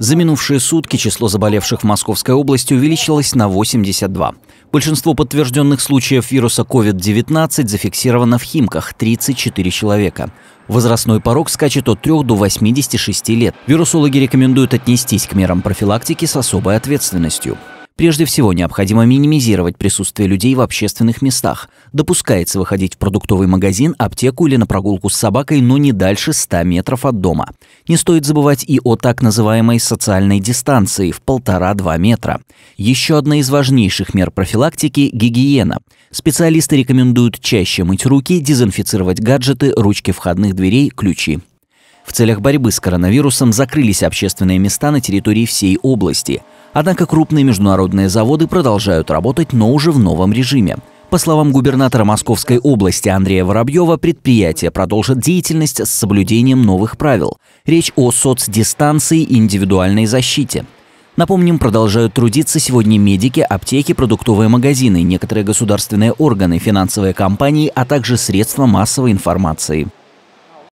За минувшие сутки число заболевших в Московской области увеличилось на 82. Большинство подтвержденных случаев вируса COVID-19 зафиксировано в Химках – 34 человека. Возрастной порог скачет от 3 до 86 лет. Вирусологи рекомендуют отнестись к мерам профилактики с особой ответственностью. Прежде всего, необходимо минимизировать присутствие людей в общественных местах. Допускается выходить в продуктовый магазин, аптеку или на прогулку с собакой, но не дальше 100 метров от дома. Не стоит забывать и о так называемой социальной дистанции в 1,5-2 метра. Еще одна из важнейших мер профилактики – гигиена. Специалисты рекомендуют чаще мыть руки, дезинфицировать гаджеты, ручки входных дверей, ключи. В целях борьбы с коронавирусом закрылись общественные места на территории всей области. Однако крупные международные заводы продолжают работать, но уже в новом режиме. По словам губернатора Московской области Андрея Воробьева, предприятие продолжит деятельность с соблюдением новых правил. Речь о соцдистанции и индивидуальной защите. Напомним, продолжают трудиться сегодня медики, аптеки, продуктовые магазины, некоторые государственные органы, финансовые компании, а также средства массовой информации.